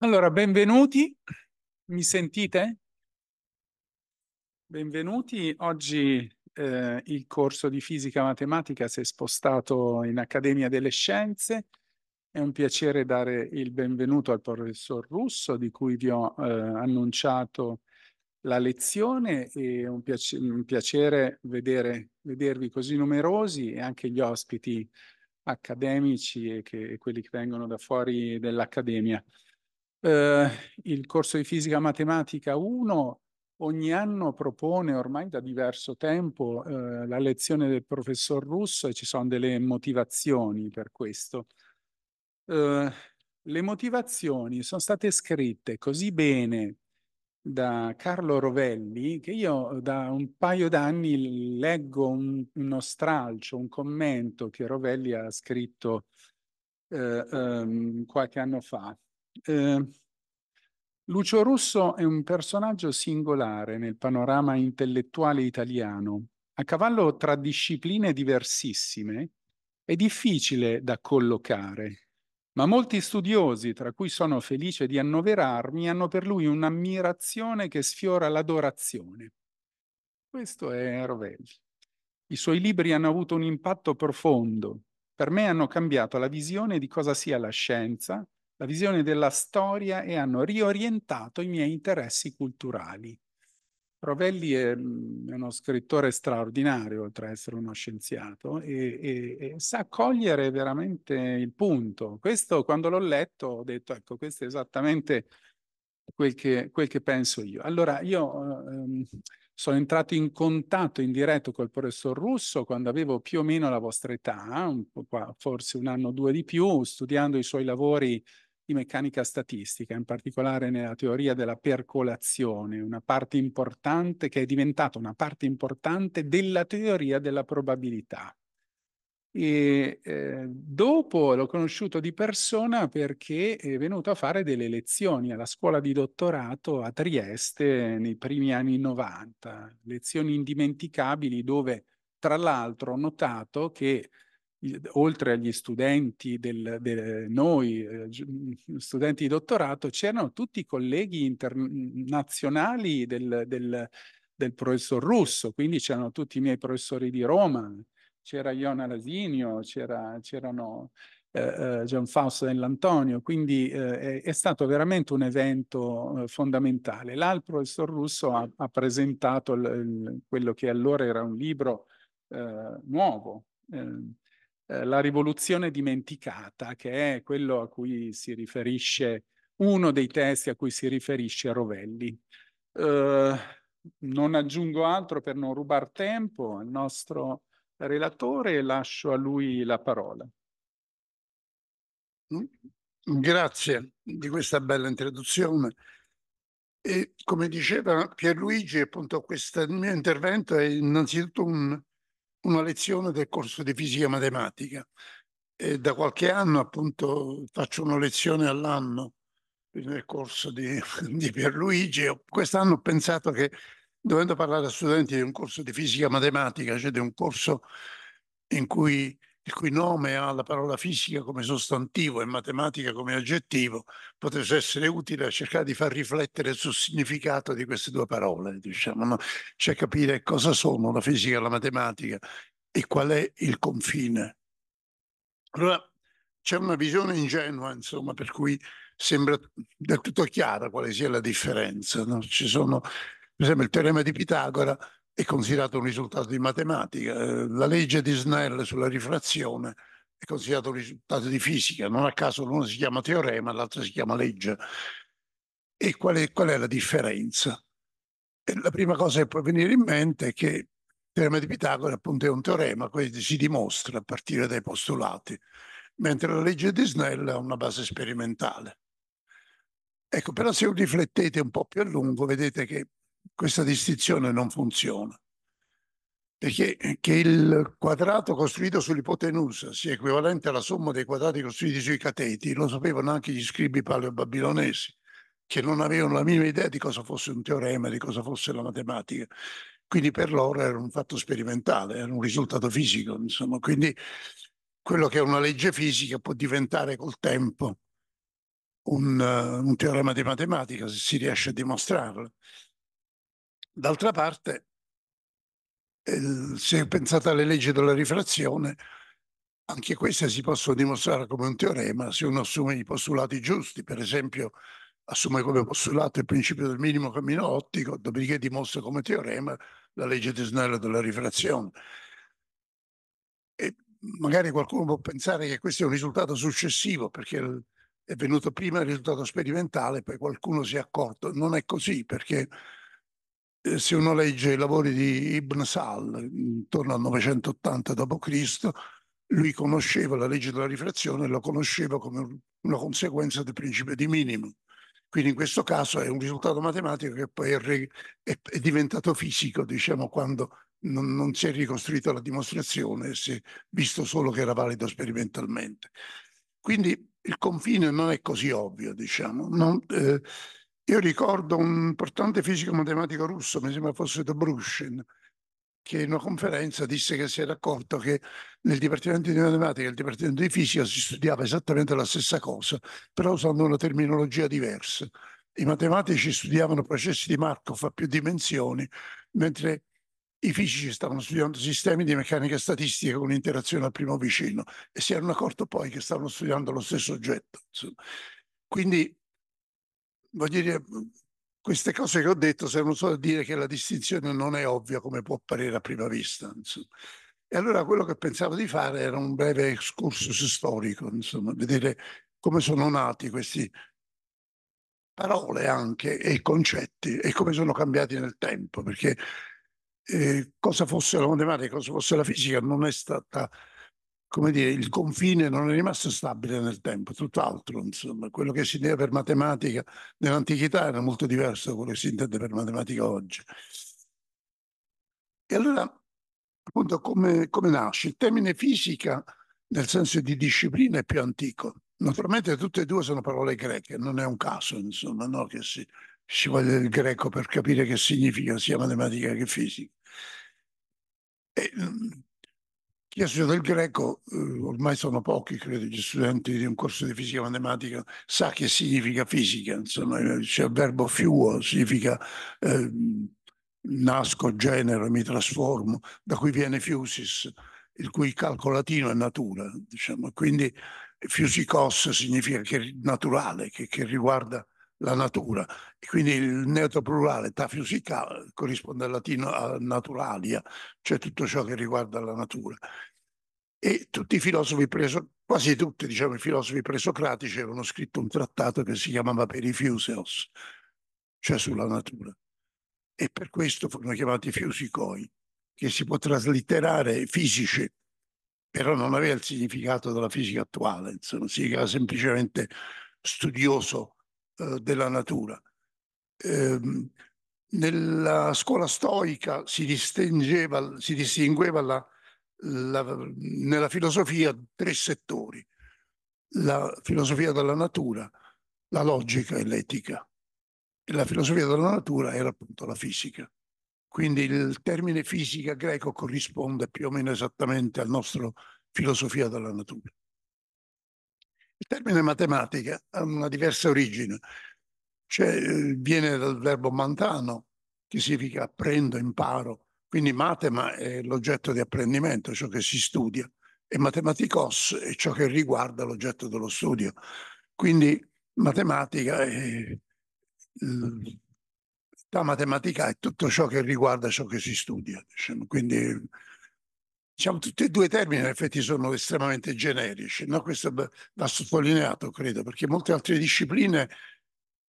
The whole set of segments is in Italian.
Allora, benvenuti, mi sentite? Benvenuti, oggi eh, il corso di fisica matematica si è spostato in Accademia delle Scienze. È un piacere dare il benvenuto al professor Russo di cui vi ho eh, annunciato la lezione e un, piace un piacere vedere, vedervi così numerosi e anche gli ospiti accademici e, che, e quelli che vengono da fuori dell'Accademia. Eh, il corso di fisica matematica 1 ogni anno propone ormai da diverso tempo eh, la lezione del professor Russo e ci sono delle motivazioni per questo. Eh, le motivazioni sono state scritte così bene da Carlo Rovelli che io da un paio d'anni leggo un, uno stralcio, un commento che Rovelli ha scritto eh, um, qualche anno fa eh, Lucio Russo è un personaggio singolare nel panorama intellettuale italiano. A cavallo tra discipline diversissime, è difficile da collocare, ma molti studiosi, tra cui sono felice di annoverarmi, hanno per lui un'ammirazione che sfiora l'adorazione. Questo è Rovelli. I suoi libri hanno avuto un impatto profondo. Per me hanno cambiato la visione di cosa sia la scienza, la visione della storia e hanno riorientato i miei interessi culturali. Rovelli mm, è, uno scrittore straordinario, oltre ad essere uno scienziato, e, e, e, sa cogliere veramente il punto. Questo, quando l'ho letto, ho detto, ecco, questo è esattamente quel che, quel che penso io. Allora, io eh, ehm, sono entrato in contatto in diretto col professor Russo quando avevo più o meno la vostra età, un qua, forse un anno o due di più, studiando i suoi lavori di meccanica statistica, in particolare nella teoria della percolazione, una parte importante che è diventata una parte importante della teoria della probabilità. E eh, dopo l'ho conosciuto di persona perché è venuto a fare delle lezioni alla scuola di dottorato a Trieste nei primi anni 90, lezioni indimenticabili dove tra l'altro ho notato che oltre agli studenti del, del noi, eh, mhmm, studenti di dottorato, c'erano tutti i colleghi internazionali mhmm, del, del, del professor russo, quindi c'erano tutti i miei professori di Roma, c'era Iona Lasinio, c'erano eh, eh, Gianfausto dell'Antonio, quindi eh, è, stato veramente un evento eh, fondamentale. Là il professor Russo ha, ha presentato l, l, quello che allora era un libro eh, nuovo, ehm, eh, la rivoluzione dimenticata, che è quello a cui si riferisce uno dei testi a cui si riferisce Rovelli. Eh, non aggiungo altro per non rubar tempo al nostro relatore e lascio a lui la parola. Mm. Grazie di questa bella introduzione. E come diceva Pierluigi, appunto questo mio intervento è innanzitutto un una lezione del corso di fisica matematica. E da qualche anno appunto faccio una lezione all'anno nel corso di, di Pierluigi. Quest'anno ho pensato che dovendo parlare a studenti di un corso di fisica matematica, cioè di un corso in cui il cui nome ha la parola fisica come sostantivo e matematica come aggettivo, potesse essere utile a cercare di far riflettere sul significato di queste due parole, diciamo, no? cioè capire cosa sono la fisica e la matematica e qual è il confine. Allora c'è una visione ingenua, insomma, per cui sembra del tutto chiara quale sia la differenza. No? Ci sono, per esempio, il teorema di Pitagora è considerato un risultato di matematica. Eh, la legge di Snell sulla rifrazione è considerato un risultato di fisica, non a caso l'uno si chiama teorema, l'altro si chiama legge. E qual è, qual è la differenza? E eh, la prima cosa che può venire in mente è che il teorema di Pitagora appunto è un teorema, quindi si dimostra a partire dai postulati, mentre la legge di Snell ha una base sperimentale. Ecco, però se riflettete un po' più a lungo, vedete che questa distinzione non funziona. Perché che il quadrato costruito sull'ipotenusa sia equivalente alla somma dei quadrati costruiti sui cateti lo sapevano anche gli scribi paleobabilonesi, che non avevano la minima idea di cosa fosse un teorema, di cosa fosse la matematica. Quindi per loro era un fatto sperimentale, era un risultato fisico, insomma. Quindi quello che è una legge fisica può diventare col tempo un, un teorema di matematica se si riesce a dimostrarlo. D'altra parte, se pensate alle leggi della rifrazione, anche queste si possono dimostrare come un teorema se uno assume i postulati giusti, per esempio assume come postulato il principio del minimo cammino ottico, dopodiché dimostra come teorema la legge di Snell della rifrazione. E magari qualcuno può pensare che questo è un risultato successivo perché è venuto prima il risultato sperimentale, poi qualcuno si è accorto. Non è così perché eh, se uno legge i lavori di Ibn Sal intorno al 980 d.C., lui conosceva la legge della rifrazione e la conosceva come una conseguenza del principio di minimo. Quindi in questo caso è un risultato matematico che poi è, è diventato fisico, diciamo, quando non, non, si è ricostruita la dimostrazione, si è visto solo che era valido sperimentalmente. Quindi il confine non è così ovvio, diciamo. Non, eh, io ricordo un importante fisico matematico russo, mi sembra fosse Dobrushin, che in una conferenza disse che si era accorto che nel Dipartimento di Matematica e nel Dipartimento di Fisica si studiava esattamente la stessa cosa, però usando una terminologia diversa. I matematici studiavano processi di Markov a più dimensioni, mentre i fisici stavano studiando sistemi di meccanica statistica con interazione al primo vicino e si erano accorti poi che stavano studiando lo stesso oggetto. Insomma. Quindi voglio dire, queste cose che ho detto servono solo a dire che la distinzione non è ovvia come può apparire a prima vista. Insomma. E allora quello che pensavo di fare era un breve excursus storico, insomma, vedere come sono nati queste parole anche e concetti e come sono cambiati nel tempo, perché eh, cosa fosse la matematica, cosa fosse la fisica non è stata come dire, il confine non è rimasto stabile nel tempo, tutt'altro, insomma, quello che si intende per matematica nell'antichità era molto diverso da quello che si intende per matematica oggi. E allora, appunto, come, come nasce? Il termine fisica, nel senso di disciplina, è più antico. Naturalmente tutte e due sono parole greche, non è un caso, insomma, no? che si, ci voglia il greco per capire che significa sia matematica che fisica. E, mm, chi Chiesa del Greco, eh, ormai sono pochi, credo, gli studenti di un corso di fisica matematica, sa che significa fisica, insomma, eh, c'è il verbo fiuo, significa eh, nasco, genero, mi trasformo, da cui viene fiusis, il cui calco latino è natura, diciamo, quindi fiusicos significa che naturale, che, che riguarda la natura. quindi il neutro plurale tafyusica corrisponde al latino a naturalia, cioè tutto ciò che riguarda la natura. E tutti i filosofi preso, quasi tutti diciamo, i filosofi presocratici avevano scritto un trattato che si chiamava Perifeuseos, cioè sulla natura. E per questo furono chiamati fusicoi, che si può traslitterare fisici, però non aveva il significato della fisica attuale, insomma, significava semplicemente studioso eh, della natura. Eh, nella scuola stoica si, si distingueva la, la, nella filosofia tre settori, la filosofia della natura, la logica e l'etica. E la filosofia della natura era appunto la fisica. Quindi il termine fisica greco corrisponde più o meno esattamente al nostro filosofia della natura. Il termine matematica ha una diversa origine, cioè, eh, viene dal verbo mantano, che significa apprendo, imparo. Quindi matema è l'oggetto di apprendimento, ciò che si studia, e matematicos è ciò che riguarda l'oggetto dello studio. Quindi matematica è la matematica è tutto ciò che riguarda ciò che si studia. Diciamo. Quindi diciamo, tutti e due i termini in effetti sono estremamente generici, no? questo va sottolineato credo, perché molte altre discipline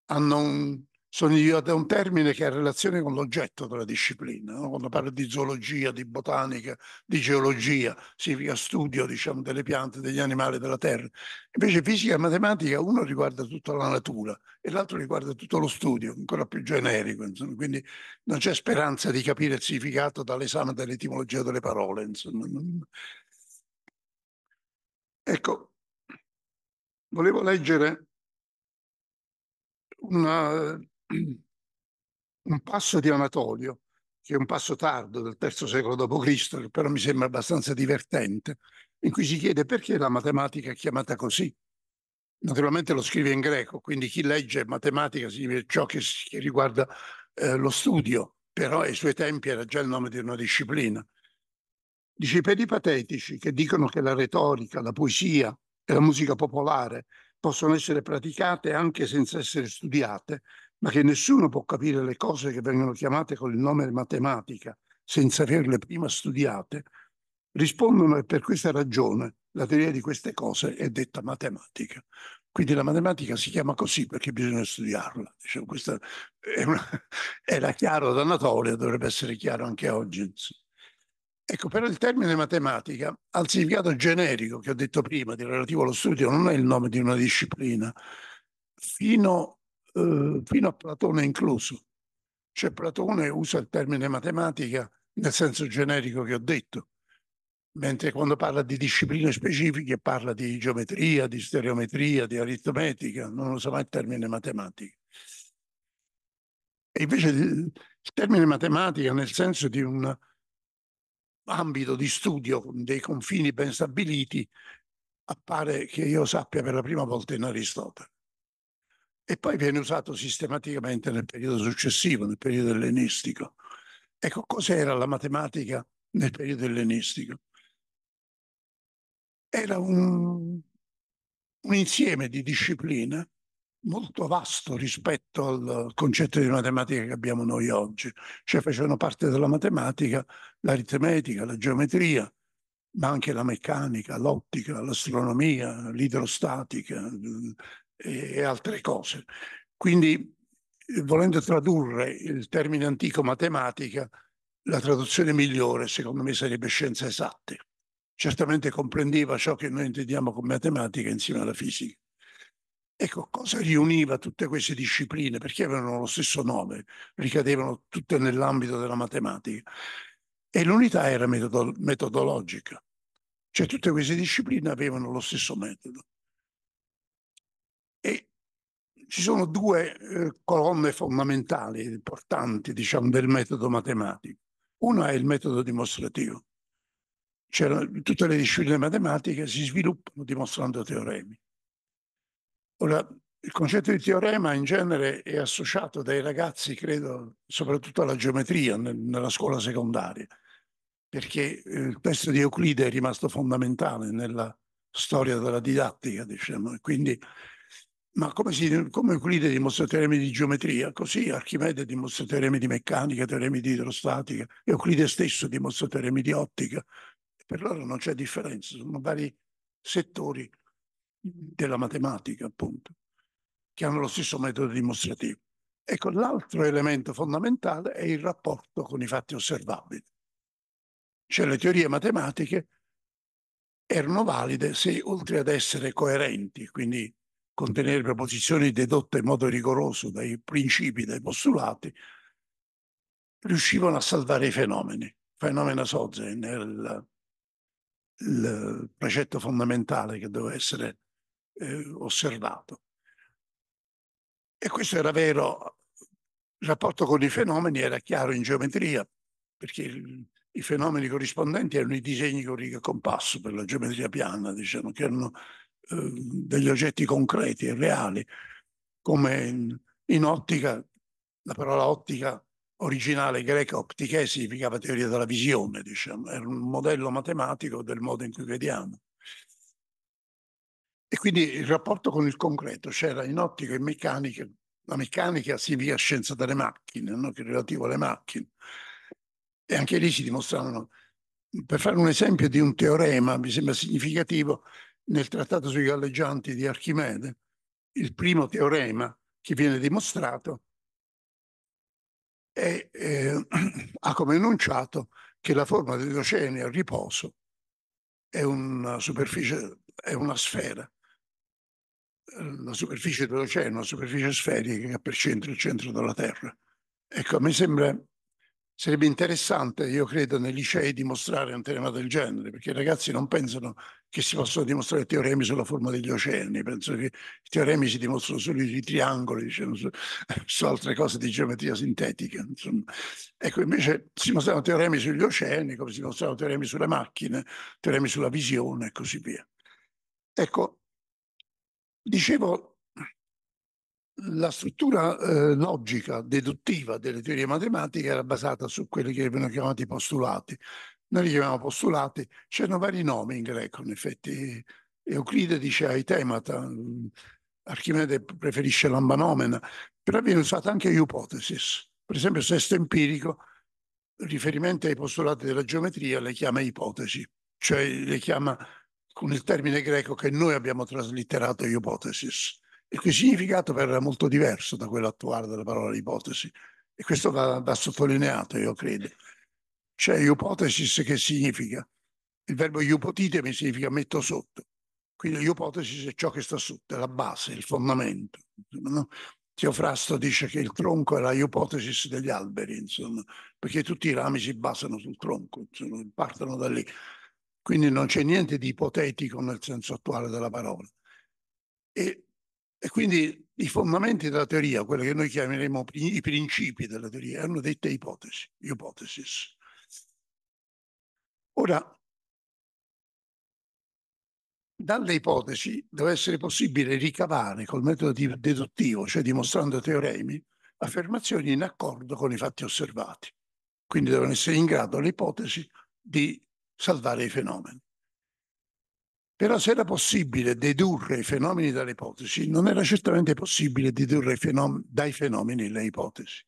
hanno un, sono diventato un termine che ha relazione con l'oggetto della disciplina. No? Quando parlo di zoologia, di botanica, di geologia, significa studio diciamo, delle piante, degli animali, della terra. Invece fisica e matematica uno riguarda tutta la natura e l'altro riguarda tutto lo studio, ancora più generico. Insomma. Quindi non c'è speranza di capire il significato dall'esame dell'etimologia delle parole. Insomma. Ecco, volevo leggere una un passo di Anatolio, che è un passo tardo del III secolo d.C., che però mi sembra abbastanza divertente, in cui si chiede perché la matematica è chiamata così. Naturalmente lo scrive in greco, quindi chi legge matematica significa ciò che, che riguarda eh, lo studio, però ai suoi tempi era già il nome di una disciplina. Dice per i patetici che dicono che la retorica, la poesia e la musica popolare possono essere praticate anche senza essere studiate, ma che nessuno può capire le cose che vengono chiamate con il nome matematica senza averle prima studiate, rispondono e per questa ragione la teoria di queste cose è detta matematica. Quindi la matematica si chiama così perché bisogna studiarla. Diciamo, questa è una, era chiaro da Anatolia, dovrebbe essere chiaro anche oggi. Ecco, però il termine matematica ha il significato generico che ho detto prima, di relativo allo studio, non è il nome di una disciplina. Fino eh, fino a Platone incluso. Cioè Platone usa il termine matematica nel senso generico che ho detto, mentre quando parla di discipline specifiche parla di geometria, di stereometria, di aritmetica, non usa mai il termine matematica. E invece il termine matematica nel senso di un ambito di studio con dei confini ben stabiliti appare che io sappia per la prima volta in Aristotele e poi viene usato sistematicamente nel periodo successivo, nel periodo ellenistico. Ecco, cos'era la matematica nel periodo ellenistico? Era un, un insieme di discipline molto vasto rispetto al concetto di matematica che abbiamo noi oggi, cioè facevano parte della matematica l'aritmetica, la geometria, ma anche la meccanica, l'ottica, l'astronomia, l'idrostatica, e altre cose. Quindi, volendo tradurre il termine antico matematica, la traduzione migliore secondo me sarebbe scienze esatte. Certamente comprendeva ciò che noi intendiamo come matematica insieme alla fisica. Ecco, cosa riuniva tutte queste discipline? Perché avevano lo stesso nome, ricadevano tutte nell'ambito della matematica. E l'unità era metodo metodologica, cioè tutte queste discipline avevano lo stesso metodo ci sono due eh, colonne fondamentali, importanti, diciamo, del metodo matematico. Una è il metodo dimostrativo, cioè tutte le discipline matematiche si sviluppano dimostrando teoremi. Ora, il concetto di teorema in genere è associato dai ragazzi, credo, soprattutto alla geometria nel, nella scuola secondaria, perché eh, il testo di Euclide è rimasto fondamentale nella storia della didattica, diciamo, quindi ma come, si, come Euclide dimostra teoremi di geometria, così Archimede dimostra teoremi di meccanica, teoremi di idrostatica, Euclide stesso dimostra teoremi di ottica. Per loro non c'è differenza, sono vari settori della matematica, appunto, che hanno lo stesso metodo dimostrativo. Ecco, l'altro elemento fondamentale è il rapporto con i fatti osservabili. Cioè le teorie matematiche erano valide se oltre ad essere coerenti, quindi contenere proposizioni dedotte in modo rigoroso dai principi, dai postulati, riuscivano a salvare i fenomeni. Fenomeno Sozen è il, il, precetto fondamentale che doveva essere eh, osservato. E questo era vero, il rapporto con i fenomeni era chiaro in geometria, perché il, i fenomeni corrispondenti erano i disegni con riga e compasso per la geometria piana, diciamo, che erano Ehm, degli oggetti concreti e reali, come in, ottica, la parola ottica originale greca optiche significava teoria della visione, diciamo, era un modello matematico del modo in cui vediamo. E quindi il rapporto con il concreto c'era in ottica e meccanica. La meccanica significa scienza delle macchine, no? che è relativo alle macchine. E anche lì si dimostravano, per fare un esempio di un teorema, mi sembra significativo, nel trattato sui galleggianti di Archimede, il primo teorema che viene dimostrato è, eh, ha come enunciato che la forma degli oceani a riposo è una superficie, è una sfera. La superficie dell'oceano è una superficie sferica che ha per centro il centro della Terra. Ecco, a me sembra, sarebbe interessante, io credo, nei licei dimostrare un teorema del genere, perché i ragazzi non pensano che si possono dimostrare teoremi sulla forma degli oceani, penso che i teoremi si dimostrano solo sui triangoli, diciamo, su, su, altre cose di geometria sintetica. Insomma. Ecco, invece si mostrano teoremi sugli oceani, come si mostrano teoremi sulle macchine, teoremi sulla visione e così via. Ecco, dicevo, la struttura eh, logica deduttiva delle teorie matematiche era basata su quelli che venivano chiamati postulati, noi li chiamiamo postulati, c'erano vari nomi in greco, in effetti Euclide dice aitemata, mm, Archimede preferisce l'ambanomena, però viene usata anche ipotesis. Per esempio, il sesto empirico, riferimento ai postulati della geometria, le chiama ipotesi, cioè le chiama con il termine greco che noi abbiamo traslitterato ipotesis, il cui significato era molto diverso da quello attuale della parola ipotesi. E questo va, va sottolineato, io credo. Cioè, ipotesis che significa, il verbo iupotitemi significa metto sotto, quindi l'ipotesi è ciò che sta sotto, è la base, il fondamento. No? Teofrasto dice che il tronco è la ipotesis degli alberi, insomma, perché tutti i rami si basano sul tronco, insomma, partono da lì. Quindi non c'è niente di ipotetico nel senso attuale della parola. E, e quindi i fondamenti della teoria, quelli che noi chiameremo i principi della teoria, erano dette ipotesi, ipotesis. Ora, dalle ipotesi deve essere possibile ricavare col metodo deduttivo, cioè dimostrando teoremi, affermazioni in accordo con i fatti osservati. Quindi devono essere in grado le ipotesi di salvare i fenomeni. Però se era possibile dedurre i fenomeni dalle ipotesi, non era certamente possibile dedurre fenom dai fenomeni le ipotesi.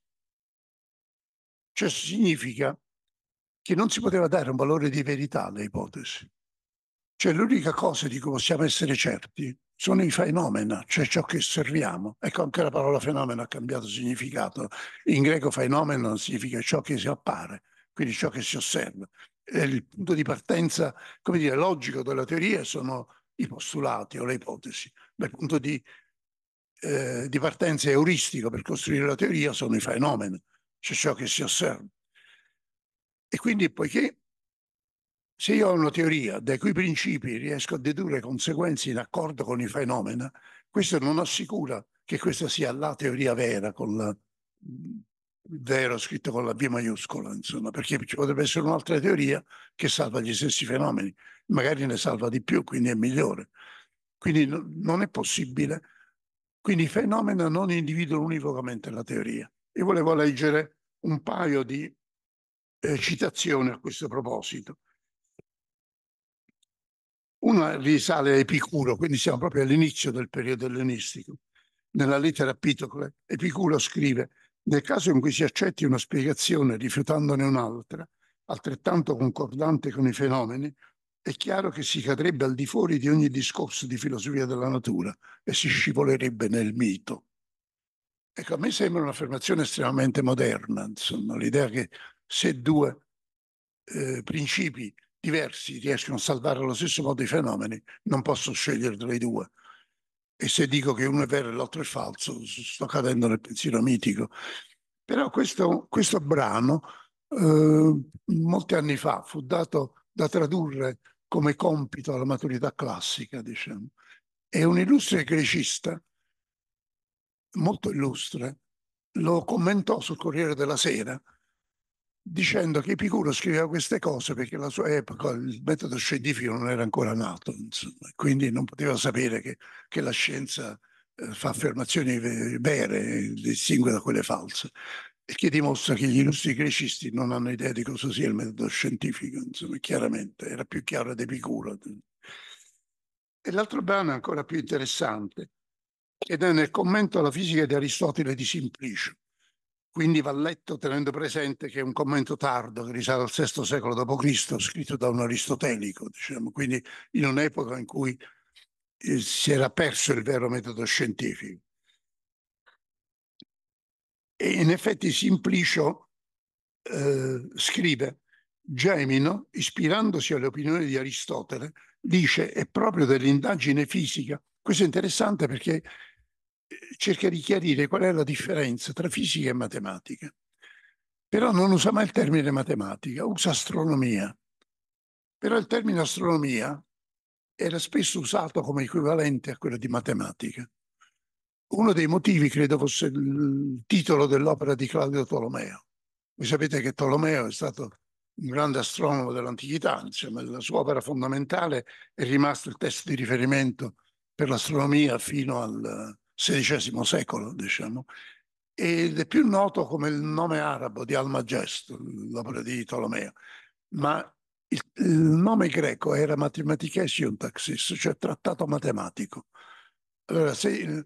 cioè significa che non si poteva dare un valore di verità alle ipotesi. Cioè l'unica cosa di cui possiamo essere certi sono i fenomena, cioè ciò che osserviamo. Ecco, anche la parola fenomeno ha cambiato significato. In greco fenomeno significa ciò che si appare, quindi ciò che si osserva. E il punto di partenza, come dire, logico della teoria sono i postulati o le ipotesi. Il punto di, eh, di partenza euristico per costruire la teoria sono i fenomeni, cioè ciò che si osserva. E quindi poiché se io ho una teoria dai cui principi riesco a dedurre conseguenze in accordo con i fenomeni, questo non assicura che questa sia la teoria vera, con la, vero scritto con la B maiuscola, insomma, perché ci potrebbe essere un'altra teoria che salva gli stessi fenomeni, magari ne salva di più, quindi è migliore. Quindi no, non è possibile. Quindi i fenomeni non individuano univocamente la teoria. Io volevo leggere un paio di eh, citazione a questo proposito. Una risale a Epicuro, quindi siamo proprio all'inizio del periodo ellenistico. Nella lettera a Pitocle, Epicuro scrive nel caso in cui si accetti una spiegazione rifiutandone un'altra, altrettanto concordante con i fenomeni, è chiaro che si cadrebbe al di fuori di ogni discorso di filosofia della natura e si scivolerebbe nel mito. Ecco, a me sembra un'affermazione estremamente moderna, insomma, l'idea che se due eh, principi diversi riescono a salvare allo stesso modo i fenomeni, non posso scegliere tra i due. E se dico che uno è vero e l'altro è falso, sto cadendo nel pensiero mitico. Però questo, questo brano, eh, molti anni fa, fu dato da tradurre come compito alla maturità classica, diciamo. E un illustre grecista, molto illustre, lo commentò sul Corriere della Sera dicendo che Epicuro scriveva queste cose perché alla sua epoca il metodo scientifico non era ancora nato, insomma, quindi non poteva sapere che, che la scienza eh, fa affermazioni vere, distingue da quelle false, e che dimostra che gli illustri grecisti non hanno idea di cosa sia il metodo scientifico, insomma, chiaramente era più chiaro di Epicuro. E l'altro brano è ancora più interessante ed è nel commento alla fisica di Aristotele di Simplicio quindi va letto tenendo presente che è un commento tardo che risale al VI secolo d.C., scritto da un aristotelico, diciamo, quindi in un'epoca in cui eh, si era perso il vero metodo scientifico. E in effetti Simplicio eh, scrive, Gemino, ispirandosi alle opinioni di Aristotele, dice è proprio dell'indagine fisica. Questo è interessante perché cerca di chiarire qual è la differenza tra fisica e matematica. Però non usa mai il termine matematica, usa astronomia. Però il termine astronomia era spesso usato come equivalente a quello di matematica. Uno dei motivi credo fosse il titolo dell'opera di Claudio Tolomeo. Voi sapete che Tolomeo è stato un grande astronomo dell'antichità, insomma, la sua opera fondamentale è rimasto il testo di riferimento per l'astronomia fino al, XVI secolo, diciamo, ed è più noto come il nome arabo di Almagest, l'opera di Tolomeo, ma il, il nome greco era Mathematicae Syntaxis, cioè trattato matematico. Allora, se,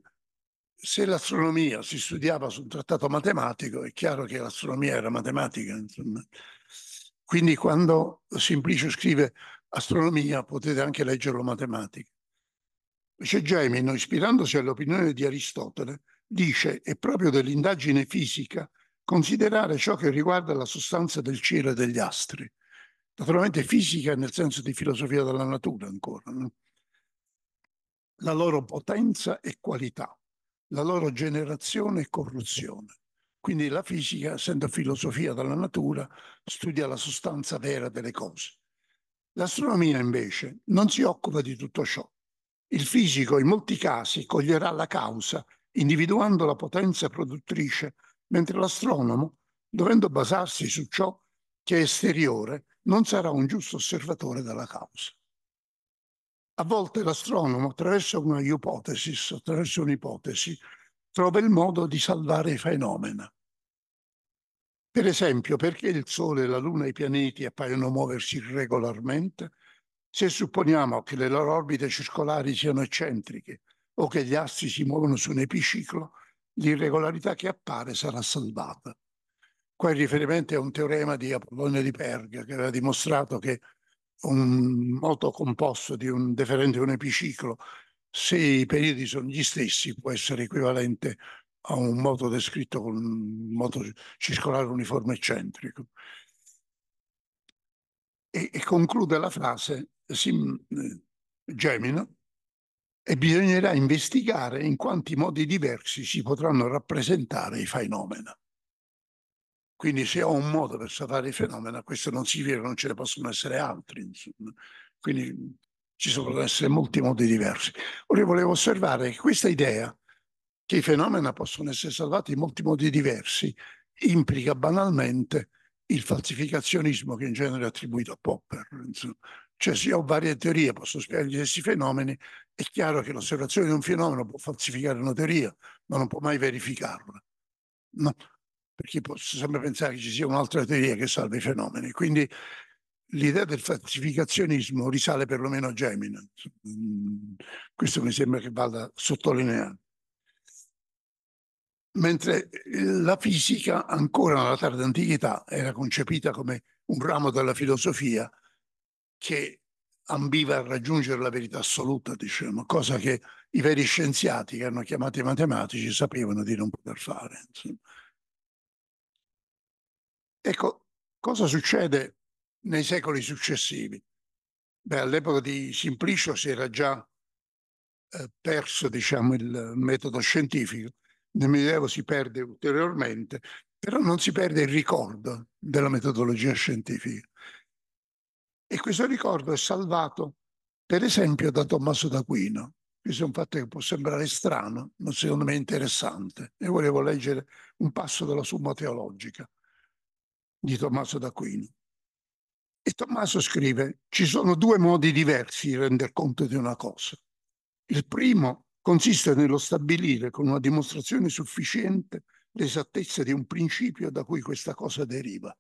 se l'astronomia si studiava su un trattato matematico, è chiaro che l'astronomia era matematica, insomma. Quindi quando Simplicio scrive astronomia potete anche leggerlo matematica. Invece Gemino, ispirandosi all'opinione di Aristotele, dice è proprio dell'indagine fisica considerare ciò che riguarda la sostanza del cielo e degli astri. Naturalmente fisica nel senso di filosofia della natura ancora. No? La loro potenza e qualità, la loro generazione e corruzione. Quindi la fisica, essendo filosofia della natura, studia la sostanza vera delle cose. L'astronomia invece non si occupa di tutto ciò, il fisico in molti casi coglierà la causa, individuando la potenza produttrice, mentre l'astronomo, dovendo basarsi su ciò che è esteriore, non sarà un giusto osservatore della causa. A volte l'astronomo, attraverso una ipotesi, attraverso un'ipotesi, trova il modo di salvare i fenomeni. Per esempio, perché il Sole, la Luna e i pianeti appaiono muoversi regolarmente? Se supponiamo che le loro orbite circolari siano eccentriche o che gli astri si muovono su un epiciclo, l'irregolarità che appare sarà salvata. Qua il riferimento è un teorema di Apollonio di Perga che aveva dimostrato che un moto composto di un deferente e un epiciclo, se i periodi sono gli stessi, può essere equivalente a un moto descritto con un moto circolare uniforme eccentrico. E, e conclude la frase si mm, gemina e bisognerà investigare in quanti modi diversi si potranno rappresentare i fenomeni. Quindi se ho un modo per salvare i fenomena, questo non significa che non ce ne possono essere altri. Insomma. Quindi ci possono essere molti modi diversi. Ora io volevo osservare che questa idea che i fenomeni possono essere salvati in molti modi diversi implica banalmente il falsificazionismo che in genere è attribuito a Popper. Insomma cioè si ho varie teorie, posso spiegare gli stessi fenomeni, è chiaro che l'osservazione di un fenomeno può falsificare una teoria, ma non può mai verificarla. No? Perché posso sempre pensare che ci sia un'altra teoria che salva i fenomeni. Quindi l'idea del falsificazionismo risale perlomeno a Gemini. Mm, questo mi sembra che vada sottolineato. Mentre eh, la fisica, ancora nella tarda antichità, era concepita come un ramo della filosofia, che ambiva a raggiungere la verità assoluta, diciamo, cosa che i veri scienziati che hanno chiamato i matematici sapevano di non poter fare. Insomma. Ecco, cosa succede nei secoli successivi? Beh, all'epoca di Simplicio si era già eh, perso, diciamo, il metodo scientifico, nel Medioevo si perde ulteriormente, però non si perde il ricordo della metodologia scientifica. E questo ricordo è salvato, per esempio, da Tommaso d'Aquino. Questo è un fatto che può sembrare strano, ma secondo me interessante. E volevo leggere un passo della Summa Teologica di Tommaso d'Aquino. E Tommaso scrive, ci sono due modi diversi di rendere conto di una cosa. Il primo consiste nello stabilire con una dimostrazione sufficiente l'esattezza di un principio da cui questa cosa deriva.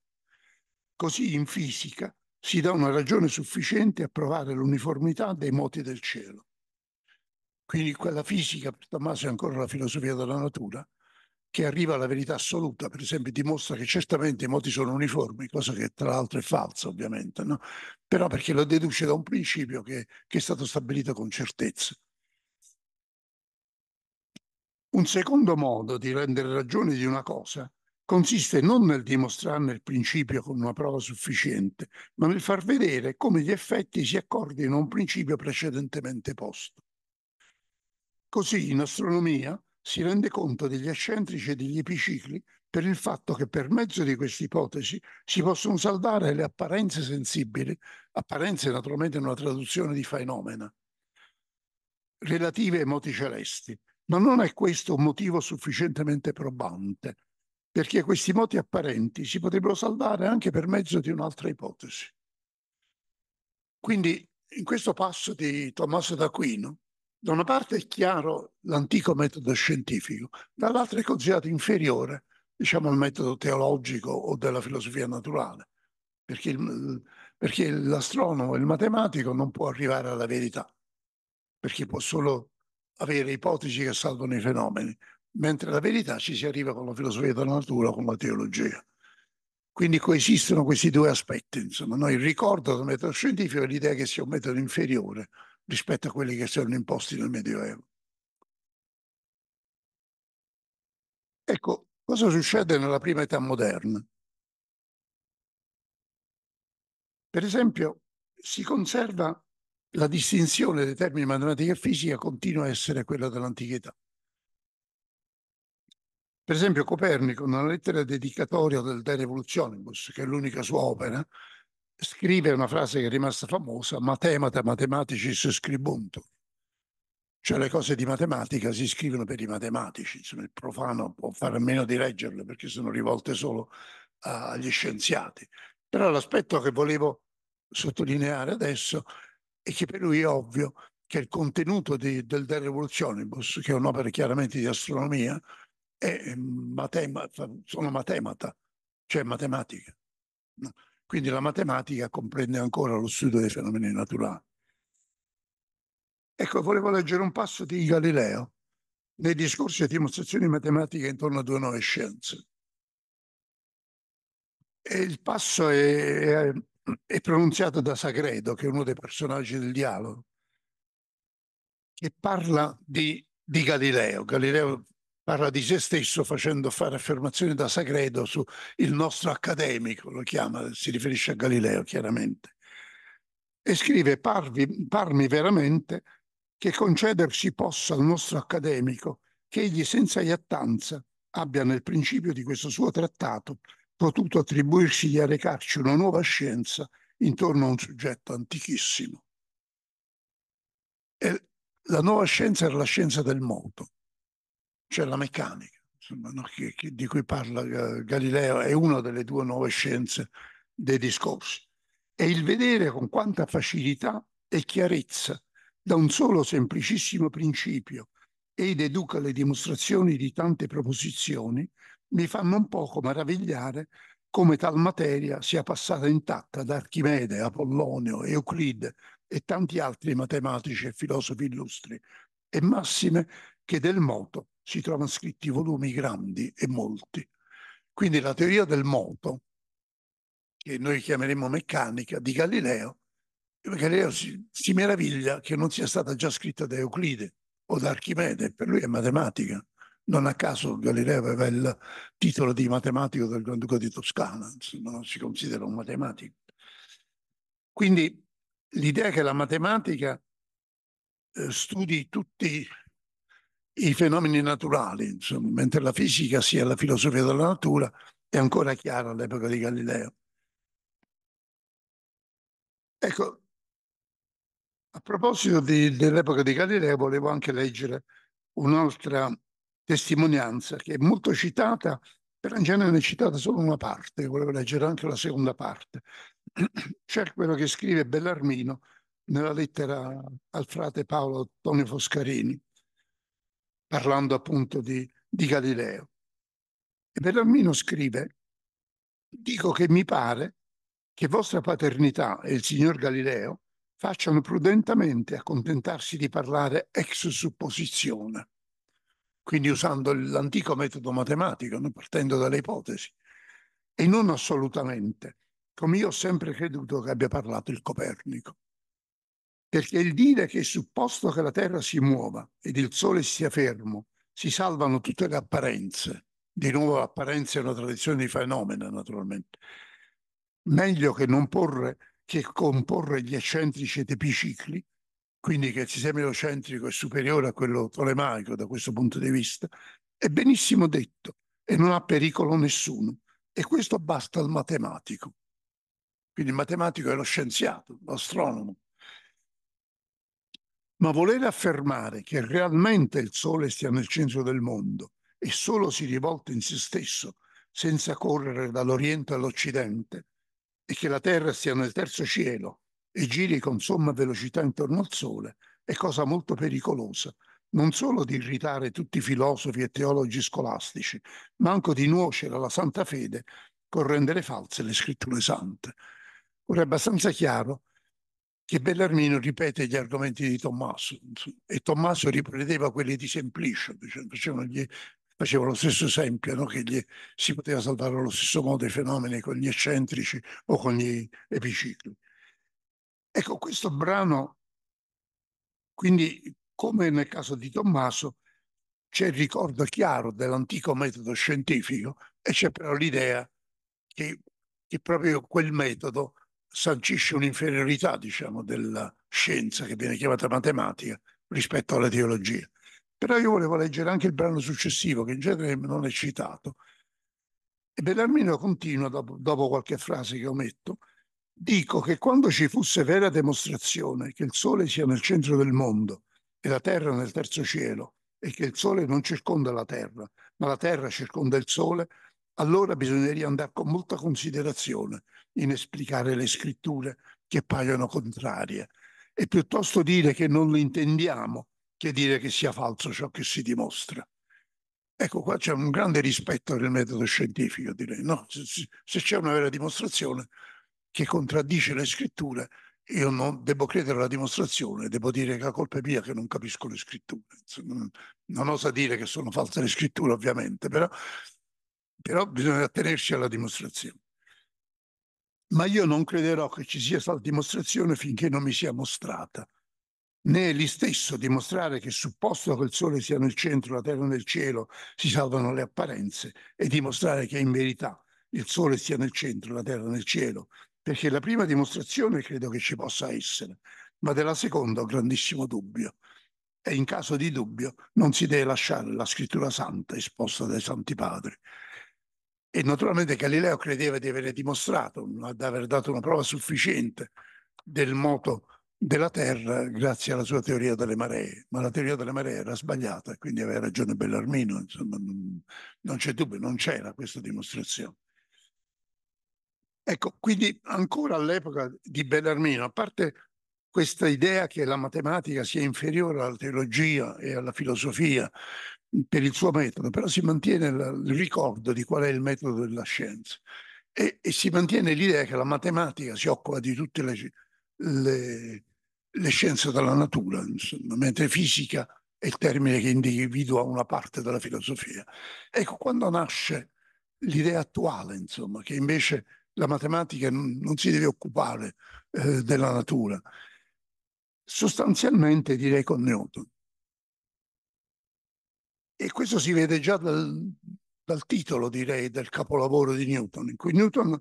Così in fisica si dà una ragione sufficiente a provare l'uniformità dei moti del cielo. Quindi quella fisica, per Tommaso è ancora la filosofia della natura, che arriva alla verità assoluta, per esempio dimostra che certamente i moti sono uniformi, cosa che tra l'altro è falsa ovviamente, no? però perché lo deduce da un principio che, che è stato stabilito con certezza. Un secondo modo di rendere ragione di una cosa consiste non nel dimostrarne il principio con una prova sufficiente, ma nel far vedere come gli effetti si accordino a un principio precedentemente posto. Così in astronomia si rende conto degli eccentrici e degli epicicli per il fatto che per mezzo di queste ipotesi si possono salvare le apparenze sensibili, apparenze naturalmente in una traduzione di fenomena, relative ai moti celesti, ma non è questo un motivo sufficientemente probante perché questi moti apparenti si potrebbero salvare anche per mezzo di un'altra ipotesi. Quindi in questo passo di Tommaso d'Aquino, da una parte è chiaro l'antico metodo scientifico, dall'altra è considerato inferiore, diciamo, al metodo teologico o della filosofia naturale, perché, il, perché l'astronomo il matematico non può arrivare alla verità, perché può solo avere ipotesi che salvano i fenomeni, mentre la verità ci si arriva con la filosofia della natura, con la teologia. Quindi coesistono questi due aspetti, insomma, noi il ricordo del metodo scientifico e l'idea che sia un metodo inferiore rispetto a quelli che sono imposti nel Medioevo. Ecco, cosa succede nella prima età moderna? Per esempio, si conserva la distinzione dei termini matematica e fisica continua a essere quella dell'antichità. Per esempio Copernico, nella lettera dedicatoria del De Revolutionibus, che è l'unica sua opera, scrive una frase che è rimasta famosa, matemata matematicis scribuntur, cioè le cose di matematica si scrivono per i matematici, insomma il profano può fare a meno di leggerle perché sono rivolte solo agli scienziati. Però l'aspetto che volevo sottolineare adesso è che per lui è ovvio che il contenuto di, del De Revolutionibus, che è un'opera chiaramente di astronomia, è eh, matema, sono matemata, cioè matematica. Quindi la matematica comprende ancora lo studio dei fenomeni naturali. Ecco, volevo leggere un passo di Galileo nei discorsi e dimostrazioni matematiche intorno a due nuove scienze. E il passo è, è, è pronunziato da Sagredo, che è uno dei personaggi del dialogo, che parla di, di Galileo. Galileo parla di se stesso facendo fare affermazioni da Sagredo sul nostro accademico, lo chiama, si riferisce a Galileo chiaramente. E scrive, parvi, parmi veramente che concedersi possa al nostro accademico che egli senza iattanza abbia nel principio di questo suo trattato potuto attribuirsi di arrecarci una nuova scienza intorno a un soggetto antichissimo. E la nuova scienza era la scienza del moto c'è la meccanica, insomma, no? che, che, di cui parla eh, Galileo, è una delle due nuove scienze dei discorsi. E il vedere con quanta facilità e chiarezza da un solo semplicissimo principio ed educa le dimostrazioni di tante proposizioni, mi fa non poco meravigliare come tal materia sia passata intatta da Archimede, Apollonio, Euclide e tanti altri matematici e filosofi illustri, e massime che del moto si trovano scritti volumi grandi e molti. Quindi la teoria del moto, che noi chiameremo meccanica, di Galileo, Galileo si, si meraviglia che non sia stata già scritta da Euclide o da Archimede, per lui è matematica. Non a caso Galileo aveva il titolo di matematico del Granduca di Toscana, non si considera un matematico. Quindi l'idea che la matematica eh, studi tutti i fenomeni naturali, insomma, mentre la fisica sia la filosofia della natura è ancora chiara all'epoca di Galileo. Ecco, a proposito dell'epoca di Galileo volevo anche leggere un'altra testimonianza che è molto citata, però in genere è citata solo una parte, volevo leggere anche la seconda parte. C'è quello che scrive Bellarmino nella lettera al frate Paolo Tonio Foscarini parlando appunto di, di Galileo. E Bellarmino scrive, dico che mi pare che vostra paternità e il signor Galileo facciano prudentemente a contentarsi di parlare ex supposizione, quindi usando l'antico metodo matematico, no? partendo dalle ipotesi, e non assolutamente, come io ho sempre creduto che abbia parlato il Copernico. Perché il dire che supposto che la Terra si muova ed il Sole sia fermo, si salvano tutte le apparenze, di nuovo apparenze è una tradizione di fenomena naturalmente, meglio che non porre che comporre gli eccentrici ed epicicli, quindi che il sistema eurocentrico è superiore a quello tolemaico da questo punto di vista, è benissimo detto e non ha pericolo nessuno. E questo basta al matematico. Quindi il matematico è lo scienziato, l'astronomo, ma voler affermare che realmente il Sole stia nel centro del mondo e solo si rivolta in se stesso, senza correre dall'Oriente all'Occidente, e che la Terra stia nel terzo cielo e giri con somma velocità intorno al Sole, è cosa molto pericolosa, non solo di irritare tutti i filosofi e teologi scolastici, ma anche di nuocere alla santa fede con rendere false le scritture sante. Ora è abbastanza chiaro che Bellarmino ripete gli argomenti di Tommaso e Tommaso riprendeva quelli di Semplicio, diciamo, facevano gli, faceva lo stesso esempio, no? che gli, si poteva salvare allo stesso modo i fenomeni con gli eccentrici o con gli epicicli. Ecco, questo brano, quindi come nel caso di Tommaso, c'è il ricordo chiaro dell'antico metodo scientifico e c'è però l'idea che, che proprio quel metodo sancisce un'inferiorità, diciamo, della scienza che viene chiamata matematica rispetto alla teologia. Però io volevo leggere anche il brano successivo, che in genere non è citato. E Bellarmino continua, dopo, dopo qualche frase che ometto, dico che quando ci fosse vera dimostrazione che il Sole sia nel centro del mondo e la Terra nel terzo cielo, e che il Sole non circonda la Terra, ma la Terra circonda il Sole, allora bisognerebbe andare con molta considerazione in esplicare le scritture che paiono contrarie e piuttosto dire che non lo intendiamo che dire che sia falso ciò che si dimostra. Ecco, qua c'è un grande rispetto del metodo scientifico, direi. No? Se c'è una vera dimostrazione che contraddice le scritture, io non devo credere alla dimostrazione, devo dire che la colpa è mia che non capisco le scritture. Non, non osa dire che sono false le scritture, ovviamente, però però bisogna tenersi alla dimostrazione. Ma io non crederò che ci sia stata dimostrazione finché non mi sia mostrata. Né lì stesso dimostrare che supposto che il Sole sia nel centro, la Terra nel cielo, si salvano le apparenze e dimostrare che in verità il Sole sia nel centro, la Terra nel cielo, perché la prima dimostrazione credo che ci possa essere, ma della seconda ho grandissimo dubbio. E in caso di dubbio non si deve lasciare la scrittura santa esposta dai santi padri, e naturalmente Galileo credeva di aver dimostrato, di aver dato una prova sufficiente del moto della Terra grazie alla sua teoria delle maree, ma la teoria delle maree era sbagliata, quindi aveva ragione Bellarmino, insomma, non c'è dubbio, non c'era questa dimostrazione. Ecco, quindi ancora all'epoca di Bellarmino, a parte questa idea che la matematica sia inferiore alla teologia e alla filosofia per il suo metodo, però si mantiene il ricordo di qual è il metodo della scienza e, e si mantiene l'idea che la matematica si occupa di tutte le, le, le scienze della natura, insomma, mentre fisica è il termine che individua una parte della filosofia. Ecco, quando nasce l'idea attuale, insomma, che invece la matematica non, non si deve occupare eh, della natura, sostanzialmente direi con Newton. E questo si vede già dal, dal titolo, direi, del capolavoro di Newton, in cui Newton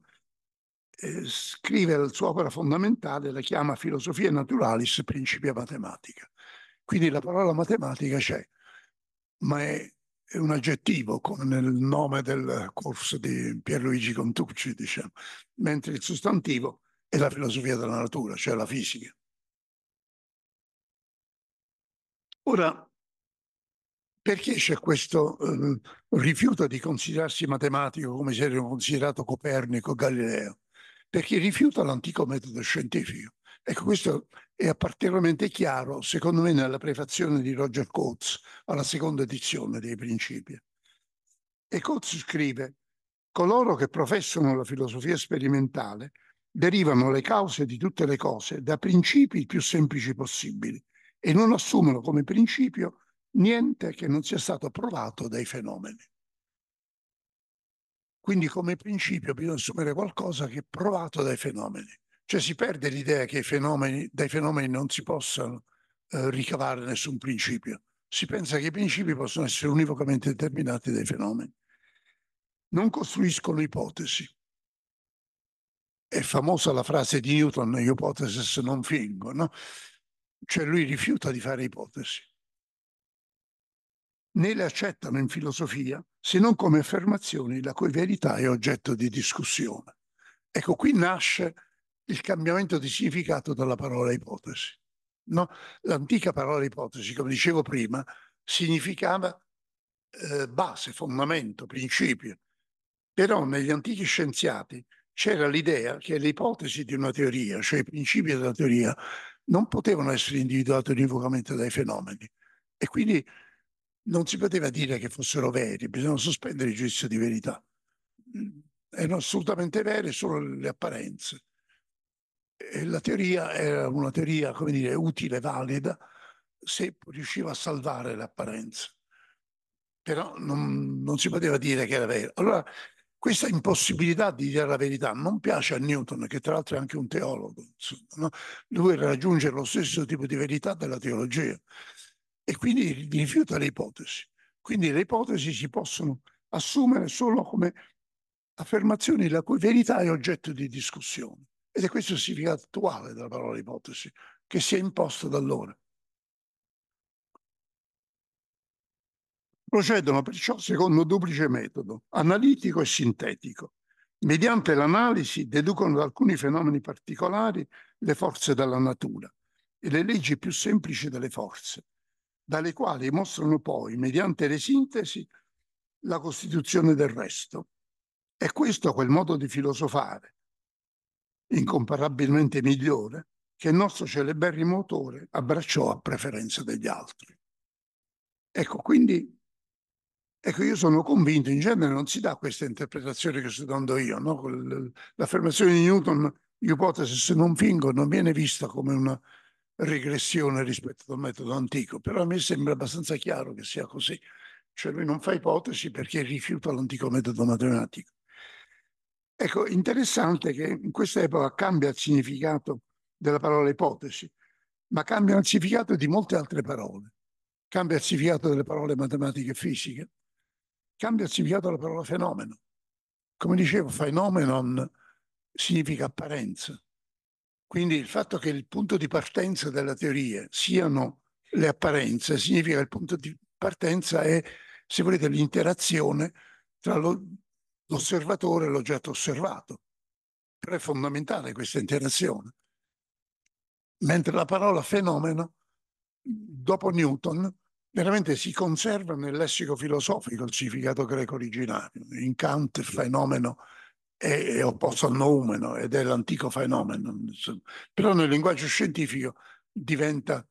eh, scrive la sua opera fondamentale, la chiama Filosofia Naturalis Principia Matematica. Quindi la parola matematica c'è, ma è, è un aggettivo, come nel nome del corso di Pierluigi Contucci, diciamo, mentre il sostantivo è la filosofia della natura, cioè la fisica. Ora, perché c'è questo eh, rifiuto di considerarsi matematico come si era considerato Copernico, Galileo? Perché rifiuta l'antico metodo scientifico. Ecco, questo è particolarmente chiaro, secondo me, nella prefazione di Roger Coates alla seconda edizione dei Principi. E Coates scrive, coloro che professano la filosofia sperimentale derivano le cause di tutte le cose da principi più semplici possibili e non assumono come principio niente che non sia stato provato dai fenomeni. Quindi come principio bisogna assumere qualcosa che è provato dai fenomeni. Cioè si perde l'idea che fenomeni, dai fenomeni non si possano eh, ricavare nessun principio. Si pensa che i principi possono essere univocamente determinati dai fenomeni. Non costruiscono ipotesi. È famosa la frase di Newton, hypothesis non fingo, no? Cioè lui rifiuta di fare ipotesi né le accettano in filosofia se non come affermazioni la cui verità è oggetto di discussione. Ecco, qui nasce il cambiamento di significato dalla parola ipotesi. No? L'antica parola ipotesi, come dicevo prima, significava eh, base, fondamento, principio. Però negli antichi scienziati c'era l'idea che le ipotesi di una teoria, cioè i principi della teoria, non potevano essere individuati univocamente dai fenomeni. E quindi non si poteva dire che fossero veri, bisogna sospendere il giudizio di verità. Mm, erano assolutamente vere solo le apparenze. E la teoria era una teoria, come dire, utile, valida, se riusciva a salvare le apparenze. Però non, non si poteva dire che era vero. Allora, questa impossibilità di dire la verità non piace a Newton, che tra l'altro è anche un teologo. Insomma, no? Lui raggiunge lo stesso tipo di verità della teologia e quindi rifiuta le ipotesi. Quindi le ipotesi si possono assumere solo come affermazioni la cui verità è oggetto di discussione. Ed è questo il significato attuale della parola ipotesi, che si è imposto da allora. Procedono perciò secondo duplice metodo, analitico e sintetico. Mediante l'analisi deducono da alcuni fenomeni particolari le forze della natura e le leggi più semplici delle forze dalle quali mostrano poi, mediante le sintesi, la costituzione del resto. E questo quel modo di filosofare, incomparabilmente migliore, che il nostro celeberrimo autore abbracciò a preferenza degli altri. Ecco, quindi, ecco, io sono convinto, in genere non si dà questa interpretazione che sto dando io, no? l'affermazione di Newton, l'ipotesi se non fingo, non viene vista come una regressione rispetto al metodo antico, però a me sembra abbastanza chiaro che sia così, cioè lui non fa ipotesi perché rifiuta l'antico metodo matematico. Ecco, interessante che in questa epoca cambia il significato della parola ipotesi, ma cambia il significato di molte altre parole. Cambia il significato delle parole matematiche e fisiche, cambia il significato della parola fenomeno. Come dicevo, fenomeno significa apparenza, quindi il fatto che il punto di partenza della teoria siano le apparenze significa che il punto di partenza è, se volete, l'interazione tra l'osservatore e l'oggetto osservato. Però è fondamentale questa interazione. Mentre la parola fenomeno, dopo Newton, veramente si conserva nel lessico filosofico il significato greco originario. In Kant fenomeno è, opposto al noumeno ed è l'antico fenomeno. Però nel linguaggio scientifico diventa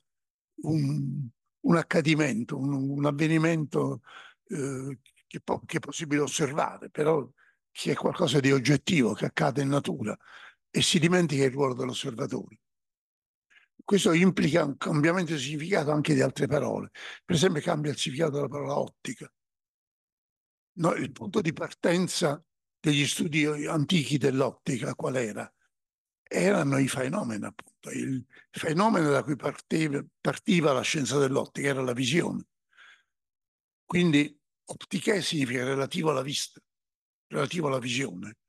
un, un accadimento, un, un avvenimento eh, che, po- che, è possibile osservare, però che è qualcosa di oggettivo che accade in natura e si dimentica il ruolo dell'osservatore. Questo implica un cambiamento di significato anche di altre parole. Per esempio cambia il significato della parola ottica. No, il punto di partenza degli studi antichi dell'ottica qual era? Erano i fenomeni, appunto. Il fenomeno da cui parte, partiva la scienza dell'ottica era la visione. Quindi optiche significa relativo alla vista, relativo alla visione.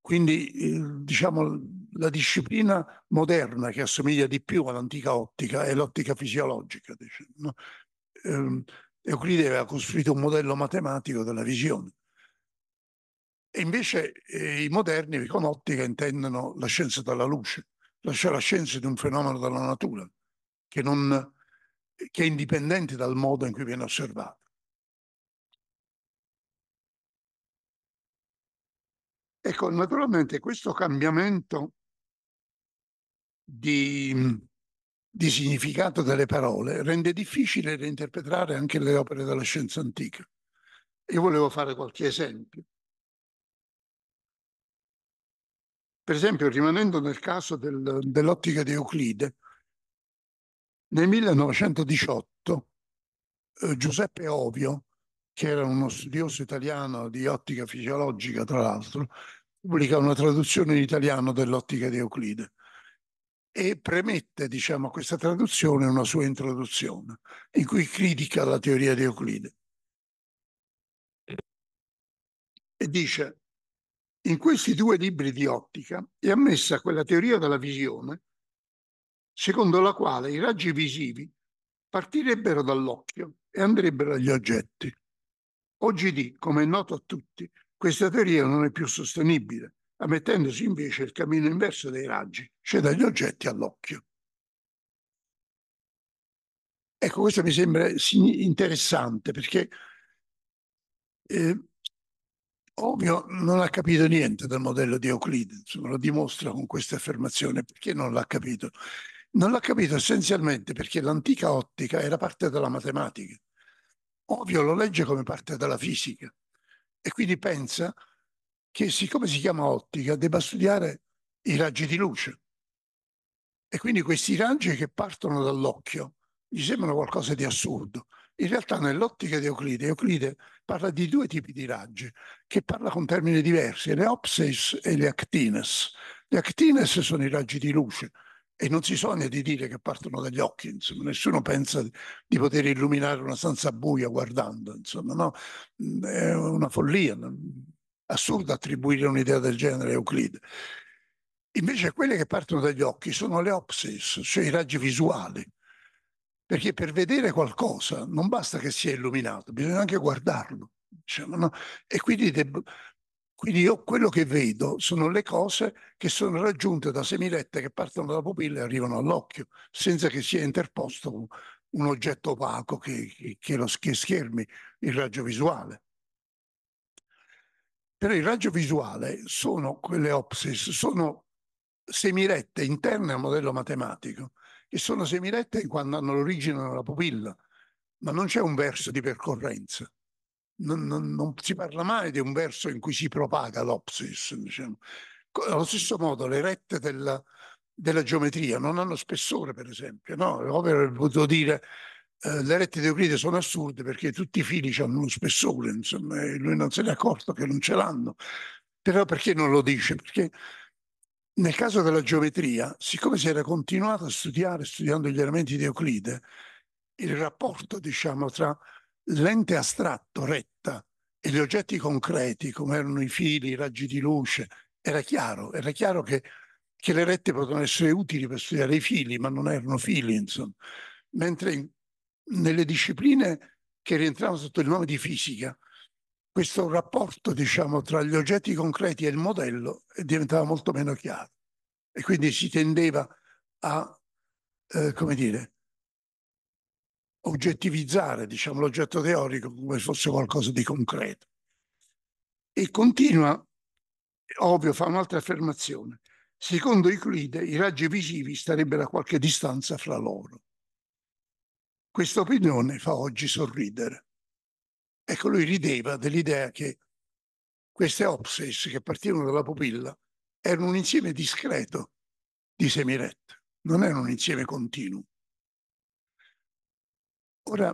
Quindi diciamo la disciplina moderna che assomiglia di più all'antica ottica è l'ottica fisiologica. Diciamo, Euclide aveva costruito un modello matematico della visione e invece eh, i moderni con ottica intendono la scienza dalla luce, cioè la scienza di un fenomeno dalla natura, che, non, che è indipendente dal modo in cui viene osservato. Ecco, naturalmente questo cambiamento di, di, significato delle parole rende difficile reinterpretare anche le opere della scienza antica. Io volevo fare qualche esempio. Per esempio, rimanendo nel caso del, dell'ottica di Euclide, nel 1918 eh, Giuseppe Ovio, che era uno studioso italiano di ottica fisiologica, tra l'altro, pubblica una traduzione in italiano dell'ottica di Euclide e premette diciamo, a questa traduzione una sua introduzione in cui critica la teoria di Euclide. E dice, in questi due libri di ottica è ammessa quella teoria della visione secondo la quale i raggi visivi partirebbero dall'occhio e andrebbero agli oggetti. Oggi, come è noto a tutti, questa teoria non è più sostenibile, ammettendosi invece il cammino inverso dei raggi, cioè dagli oggetti all'occhio. Ecco, questo mi sembra interessante perché eh, Ovvio non ha capito niente del modello di Euclide, insomma, lo dimostra con questa affermazione, perché non l'ha capito? Non l'ha capito essenzialmente perché l'antica ottica era parte della matematica. Ovvio lo legge come parte della fisica e quindi pensa che siccome si chiama ottica debba studiare i raggi di luce. E quindi questi raggi che partono dall'occhio gli sembrano qualcosa di assurdo. In realtà nell'ottica di Euclide, Euclide parla di due tipi di raggi, che parla con termini diversi, le opses e le actines. Le actines sono i raggi di luce e non si sogna di dire che partono dagli occhi, insomma, nessuno pensa di poter illuminare una stanza buia guardando, insomma, no? È una follia, assurda attribuire un'idea del genere a Euclide. Invece quelle che partono dagli occhi sono le opsis, cioè i raggi visuali, perché per vedere qualcosa non basta che sia illuminato, bisogna anche guardarlo. Diciamo, no? E quindi, deb- quindi io quello che vedo sono le cose che sono raggiunte da semilette che partono dalla pupilla e arrivano all'occhio, senza che sia interposto un oggetto opaco che, che, lo, che schermi il raggio visuale. Però il raggio visuale sono quelle opsis, sono semirette interne al modello matematico che sono semirette quando hanno l'origine nella pupilla, ma non c'è un verso di percorrenza. Non, non, non, si parla mai di un verso in cui si propaga l'opsis. Diciamo. Allo stesso modo le rette della, della geometria non hanno spessore, per esempio. No? Avrebbe potuto dire eh, le rette di Euclide sono assurde perché tutti i fili hanno uno spessore, insomma, e lui non se ne è accorto che non ce l'hanno. Però perché non lo dice? Perché nel caso della geometria, siccome si era continuato a studiare, studiando gli elementi di Euclide, il rapporto diciamo, tra l'ente astratto, retta, e gli oggetti concreti, come erano i fili, i raggi di luce, era chiaro, era chiaro che, che le rette potevano essere utili per studiare i fili, ma non erano fili, insomma. Mentre in, nelle discipline che rientravano sotto il nome di fisica, questo rapporto diciamo, tra gli oggetti concreti e il modello eh, diventava molto meno chiaro e quindi si tendeva a, eh, come dire, oggettivizzare diciamo, l'oggetto teorico come fosse qualcosa di concreto. E continua, ovvio, fa un'altra affermazione. Secondo Euclide, i raggi visivi starebbero a qualche distanza fra loro. Questa opinione fa oggi sorridere. Ecco, lui rideva dell'idea che queste opses che partivano dalla pupilla erano un insieme discreto di semirette, non erano un insieme continuo. Ora,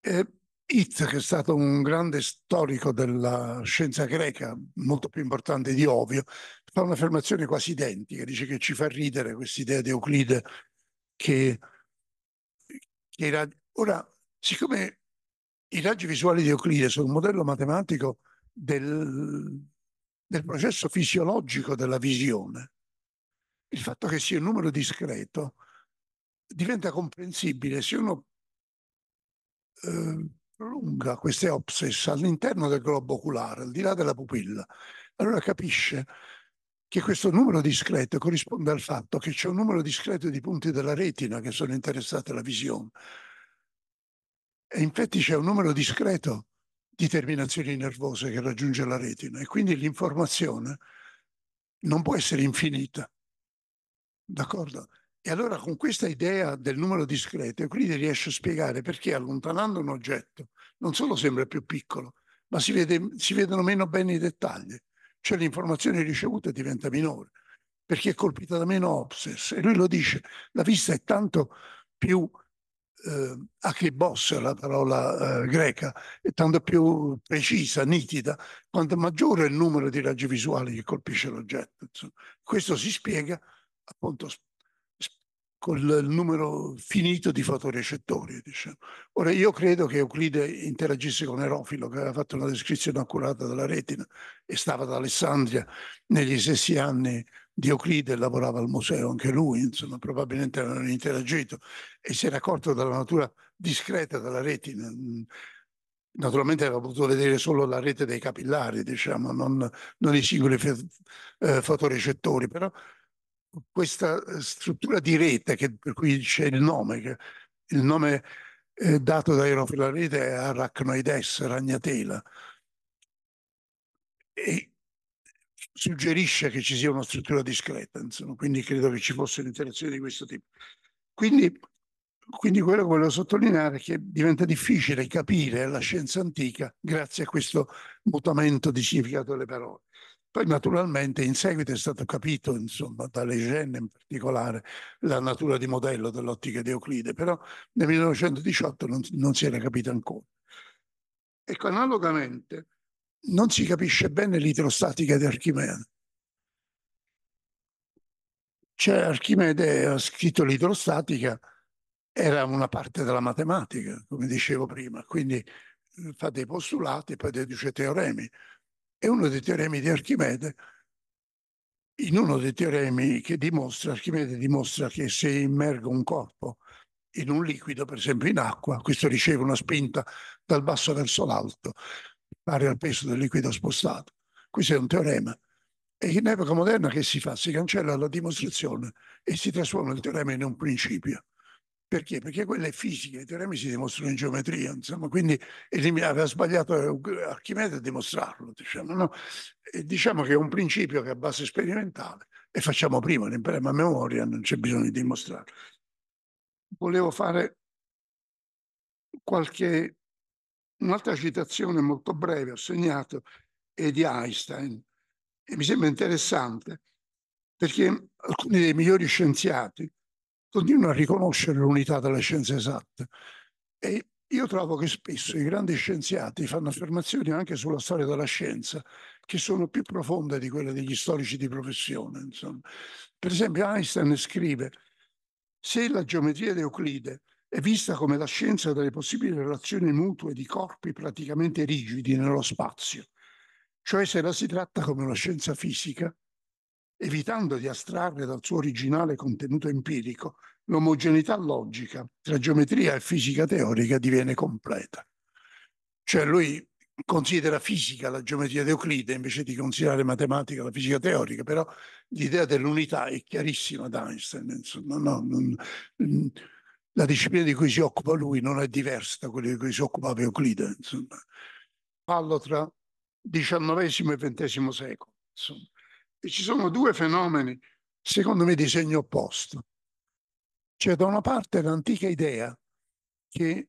eh, It, che è stato un grande storico della scienza greca, molto più importante di Ovio, fa un'affermazione quasi identica, dice che ci fa ridere questa idea di Euclide che, che era... Ora, siccome i raggi visuali di Euclide sono un modello matematico del, del processo fisiologico della visione. Il fatto che sia un numero discreto diventa comprensibile se uno eh, prolunga queste obses all'interno del globo oculare, al di là della pupilla. Allora capisce che questo numero discreto corrisponde al fatto che c'è un numero discreto di punti della retina che sono interessati alla visione. E infatti c'è un numero discreto di terminazioni nervose che raggiunge la retina e quindi l'informazione non può essere infinita. D'accordo? E allora con questa idea del numero discreto Euclide riesce a spiegare perché allontanando un oggetto non solo sembra più piccolo, ma si, vede, si vedono meno bene i dettagli, cioè l'informazione ricevuta diventa minore, perché è colpita da meno obses. E lui lo dice, la vista è tanto più eh, akibos, la parola eh, greca, è tanto più precisa, nitida, quanto maggiore è il numero di raggi visuali che colpisce l'oggetto. Questo si spiega appunto con il numero finito di fotorecettori. Diciamo. Ora, io credo che Euclide interagisse con Erofilo, che aveva fatto una descrizione accurata della retina e stava ad Alessandria negli stessi anni di Euclide, lavorava al museo anche lui, insomma, probabilmente avevano interagito e si era accorto della natura discreta della retina. Naturalmente aveva potuto vedere solo la rete dei capillari, diciamo, non, non i singoli eh, fotorecettori, però questa eh, struttura di rete, che, per cui c'è il nome, che, il nome eh, dato da rete è Arachnoides, ragnatela, e suggerisce che ci sia una struttura discreta, insomma, quindi credo che ci fosse un'interazione di questo tipo. Quindi, quindi quello che volevo sottolineare è che diventa difficile capire la scienza antica grazie a questo mutamento di significato delle parole. Poi naturalmente in seguito è stato capito, insomma, da Legenne in particolare, la natura di modello dell'ottica di Euclide, però nel 1918 non, non si era capito ancora. Ecco, analogamente non si capisce bene l'idrostatica di Archimede. Cioè Archimede ha scritto l'idrostatica, era una parte della matematica, come dicevo prima, quindi eh, fa dei postulati, e poi deduce teoremi è uno dei teoremi di Archimede. In uno dei teoremi che dimostra, Archimede dimostra che se immergo un corpo in un liquido, per esempio in acqua, questo riceve una spinta dal basso verso l'alto, pari al peso del liquido spostato. Questo è un teorema. E in epoca moderna che si fa? Si cancella la dimostrazione e si trasforma il teorema in un principio. Perché? Perché quella è fisica, i teoremi si dimostrano in geometria, insomma, quindi aveva sbagliato eh, Archimede a dimostrarlo. Diciamo, no? e diciamo che è un principio che è a base sperimentale e facciamo prima, ne impariamo a memoria, non c'è bisogno di dimostrarlo. Volevo fare qualche un'altra citazione molto breve, ho segnato, è di Einstein e mi sembra interessante perché alcuni dei migliori scienziati continuano a riconoscere l'unità delle scienze esatte. E io trovo che spesso i grandi scienziati fanno affermazioni anche sulla storia della scienza che sono più profonde di quelle degli storici di professione. Insomma. Per esempio Einstein scrive, se la geometria di Euclide è vista come la scienza delle possibili relazioni mutue di corpi praticamente rigidi nello spazio, cioè se la si tratta come una scienza fisica, evitando di astrarre dal suo originale contenuto empirico, l'omogeneità logica tra geometria e fisica teorica diviene completa. Cioè lui considera fisica la geometria di Euclide invece di considerare matematica la fisica teorica, però l'idea dell'unità è chiarissima da Einstein. Insomma, no, non, mm, la disciplina di cui si occupa lui non è diversa da quella di cui si occupava Euclide. Insomma. Parlo tra XIX e XX secolo. Insomma. E ci sono due fenomeni, secondo me, di segno opposto. C'è da una parte l'antica idea che,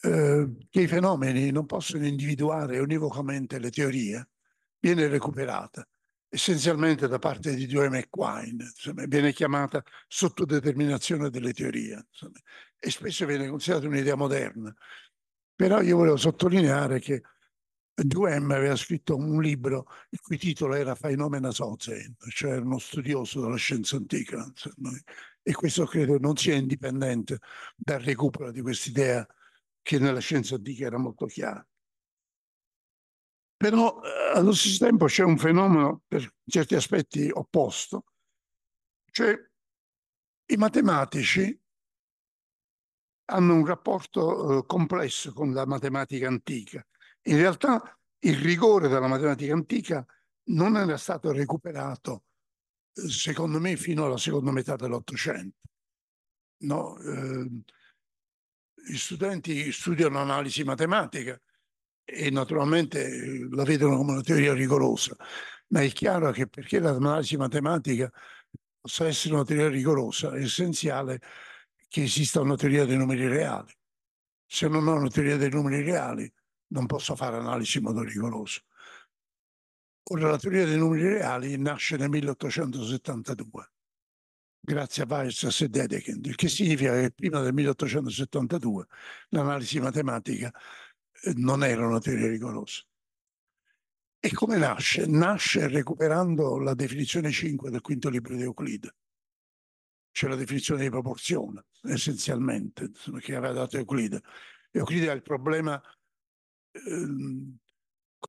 eh, che i fenomeni non possono individuare univocamente le teorie, viene recuperata essenzialmente da parte di Dewey McQuine, insomma, viene chiamata sottodeterminazione delle teorie insomma, e spesso viene considerata un'idea moderna. Però io volevo sottolineare che Duhem aveva scritto un libro il cui titolo era Phenomena Sozen, cioè uno studioso della scienza antica, e questo credo non sia indipendente dal recupero di quest'idea che nella scienza antica era molto chiara. Però eh, allo stesso tempo c'è un fenomeno per certi aspetti opposto, cioè i matematici hanno un rapporto eh, complesso con la matematica antica in realtà il rigore della matematica antica non era stato recuperato, secondo me, fino alla seconda metà dell'Ottocento. No, eh, gli studenti studiano analisi matematica e naturalmente la vedono come una teoria rigorosa, ma è chiaro che perché l'analisi matematica possa essere una teoria rigorosa è essenziale che esista una teoria dei numeri reali. Se non ho una teoria dei numeri reali, non posso fare analisi in modo rigoroso. Ora la teoria dei numeri reali nasce nel 1872, grazie a Weiss e Dedekind, il che significa che prima del 1872 l'analisi matematica eh, non era una teoria rigorosa. E come nasce? Nasce recuperando la definizione 5 del quinto libro di Euclide, C'è la definizione di proporzione, essenzialmente, che aveva dato Euclide. Euclide ha il problema Ehm,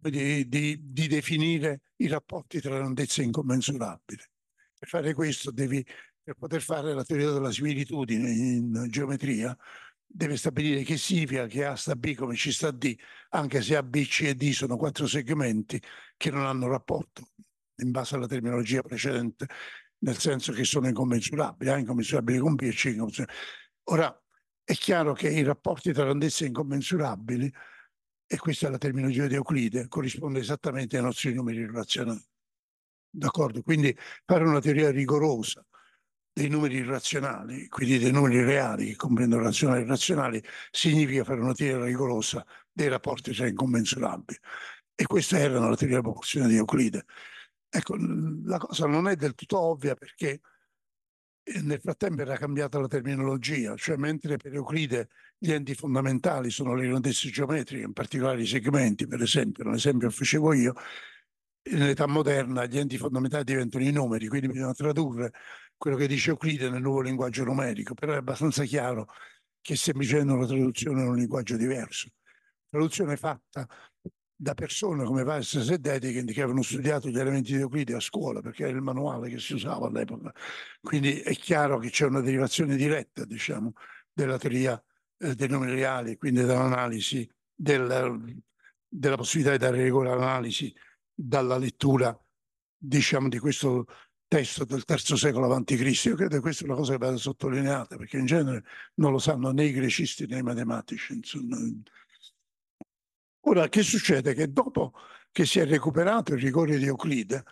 di, di, di, definire i rapporti tra grandezze incommensurabili. Per fare questo devi, per poter fare la teoria della similitudine in geometria, deve stabilire che significa che A sta B come C sta D, anche se A, B, C e D sono quattro segmenti che non hanno rapporto, in base alla terminologia precedente, nel senso che sono incommensurabili, A incommensurabile con B e C incommensurabile. Ora, è chiaro che i rapporti tra grandezze incommensurabili e questa è la terminologia di Euclide, corrisponde esattamente ai nostri numeri razionali. D'accordo? Quindi fare una teoria rigorosa dei numeri razionali, quindi dei numeri reali che comprendono razionali e irrazionali, significa fare una teoria rigorosa dei rapporti tra incommensurabili. E questa era la teoria della proporzione di Euclide. Ecco, la cosa non è del tutto ovvia perché nel frattempo era cambiata la terminologia, cioè mentre per Euclide gli enti fondamentali sono le grandezze geometriche, in particolare i segmenti, per esempio, un esempio che facevo io, nell'età moderna gli enti fondamentali diventano i numeri, quindi bisogna tradurre quello che dice Euclide nel nuovo linguaggio numerico, però è abbastanza chiaro che stiamo dicendo una traduzione in un linguaggio diverso. Traduzione fatta da persone come Weiss e Dedekind che avevano studiato gli elementi di Euclide a scuola perché era il manuale che si usava all'epoca. Quindi è chiaro che c'è una derivazione diretta, diciamo, della teoria eh, dei numeri reali, quindi dall'analisi della, della possibilità di dare rigore all'analisi dalla lettura, diciamo, di questo testo del III secolo a.C. Io credo che questa è una cosa che vada sottolineata perché in genere non lo sanno né i grecisti né i matematici, insomma Ora, che succede? Che dopo che si è recuperato il rigore di Euclide,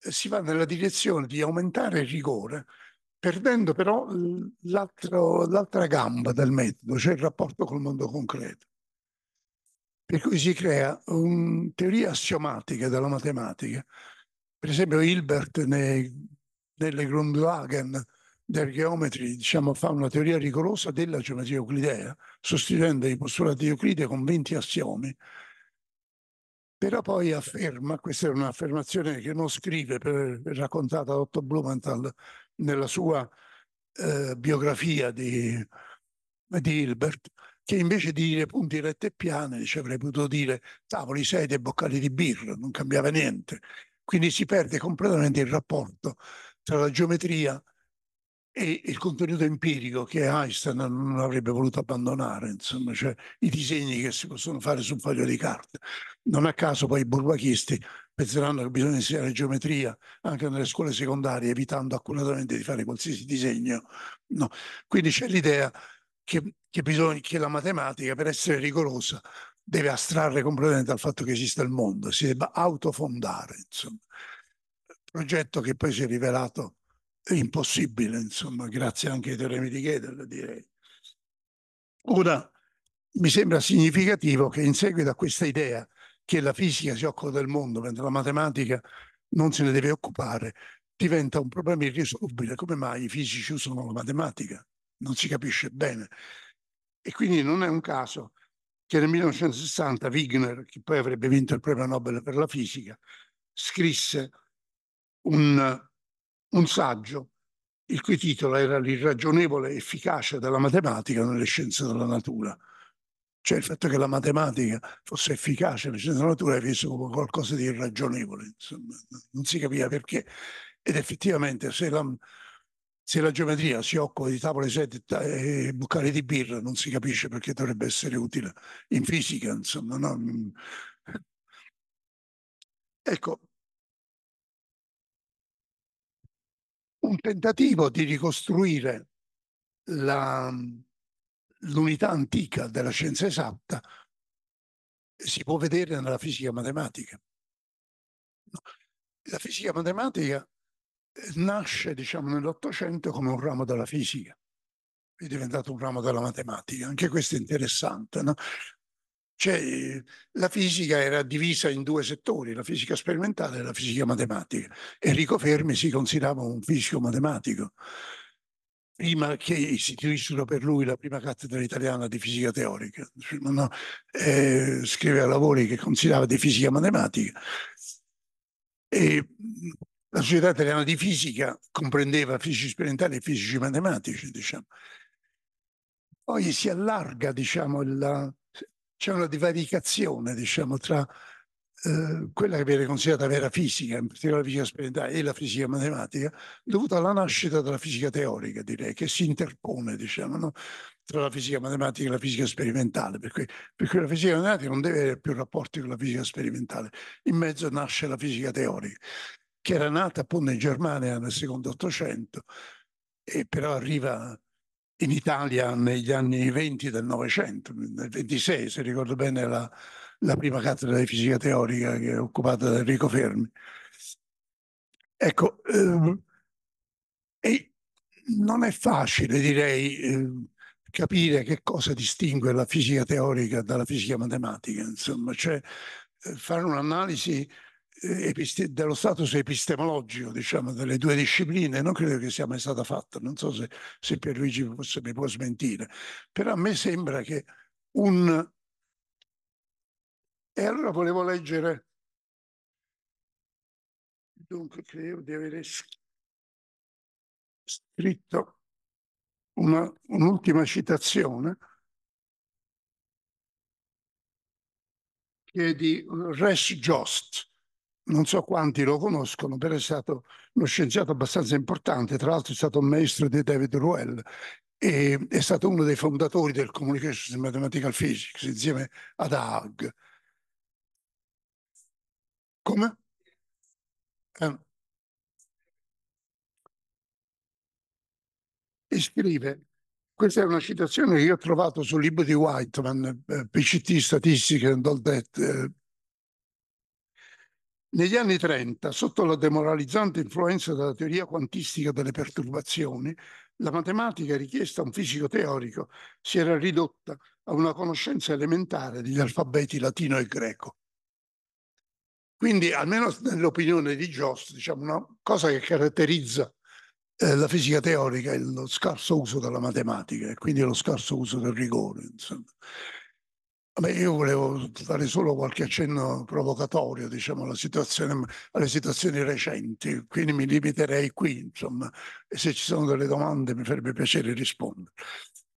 eh, si va nella direzione di aumentare il rigore, perdendo però l'altra gamba del metodo, cioè il rapporto col mondo concreto. Per cui si crea un, teoria assiomatica della matematica. Per esempio Hilbert nei, nelle Grundlagen del geometri, diciamo, fa una teoria rigorosa della geometria euclidea, sostituendo i postulati di Euclide con 20 assiomi. Però poi afferma, questa è un'affermazione che non scrive, per, per raccontata da Otto Blumenthal nella sua eh, biografia di, di Hilbert, che invece di dire punti rette e piane, ci avrei potuto dire tavoli, sedie e boccali di birra, non cambiava niente. Quindi si perde completamente il rapporto tra la geometria e e il contenuto empirico che Einstein non avrebbe voluto abbandonare, insomma, cioè i disegni che si possono fare su un foglio di carta. Non a caso poi i burbachisti penseranno che bisogna insegnare geometria anche nelle scuole secondarie, evitando accuratamente di fare qualsiasi disegno. No. Quindi c'è l'idea che, che, bisogna, che la matematica, per essere rigorosa, deve astrarre completamente dal fatto che esista il mondo, si debba autofondare, insomma. Progetto che poi si è rivelato impossibile, insomma, grazie anche ai teoremi di Gödel, direi. Ora, mi sembra significativo che in seguito a questa idea che la fisica si occupa del mondo, mentre la matematica non se ne deve occupare, diventa un problema irrisolubile. Come mai i fisici usano la matematica? Non si capisce bene. E quindi non è un caso che nel 1960 Wigner, che poi avrebbe vinto il premio Nobel per la fisica, scrisse un un saggio il cui titolo era l'irragionevole efficacia della matematica nelle scienze della natura. Cioè il fatto che la matematica fosse efficace nelle scienze della natura è visto come qualcosa di irragionevole, insomma, non si capiva perché. Ed effettivamente se la, se la geometria si occupa di tavole sette e bucali di birra, non si capisce perché dovrebbe essere utile in fisica, insomma. No? Mm. Ecco, un tentativo di ricostruire l'unità antica della scienza esatta si può vedere nella fisica matematica. La fisica matematica eh, nasce, diciamo, nell'Ottocento come un ramo della fisica, è diventato un ramo della matematica, anche questo è interessante, no? Cioè, la fisica era divisa in due settori, la fisica sperimentale e la fisica matematica. Enrico Fermi si considerava un fisico matematico prima che istituissero per lui la prima cattedra italiana di fisica teorica. No, eh, scriveva lavori che considerava di fisica matematica. E la società italiana di fisica comprendeva fisici sperimentali e fisici matematici, diciamo. Poi si allarga, diciamo, la, c'è una divaricazione diciamo, tra eh, quella che viene considerata vera fisica, in particolare la fisica sperimentale e la fisica matematica, dovuta alla nascita della fisica teorica, direi, che si interpone diciamo, no? tra la fisica matematica e la fisica sperimentale, per cui, la fisica matematica non deve avere più rapporti con la fisica sperimentale, in mezzo nasce la fisica teorica, che era nata appunto in Germania nel secondo Ottocento e però arriva in Italia negli anni 20 del Novecento, nel 26 se ricordo bene la, la prima cattedra di fisica teorica che è occupata da Enrico Fermi. Ecco, eh, e non è facile direi eh, capire che cosa distingue la fisica teorica dalla fisica matematica, insomma, cioè eh, fare un'analisi dello status epistemologico diciamo, delle due discipline non credo che sia mai stata fatta. Non so se, se Pierluigi fosse, mi può smentire, però a me sembra che un... E allora volevo leggere, dunque credo di avere scritto una, un'ultima citazione che è di Res Jost, non so quanti lo conoscono, però è stato uno scienziato abbastanza importante, tra l'altro è stato un maestro di David Ruell e è stato uno dei fondatori del Communications and Mathematical Physics insieme ad Haag. Come? Eh. E scrive, questa è una citazione che io ho trovato sul libro di Whiteman, eh, PCT Statistics and all that, eh, negli anni 30, sotto la demoralizzante influenza della teoria quantistica delle perturbazioni, la matematica richiesta a un fisico teorico si era ridotta a una conoscenza elementare degli alfabeti latino e greco. Quindi, almeno nell'opinione di Jost, diciamo, una cosa che caratterizza eh, la fisica teorica è lo scarso uso della matematica e quindi lo scarso uso del rigore. Insomma. Vabbè, io volevo fare solo qualche accenno provocatorio diciamo, alla situazione, alle situazioni recenti, quindi mi limiterei qui, insomma, e se ci sono delle domande mi farebbe piacere rispondere.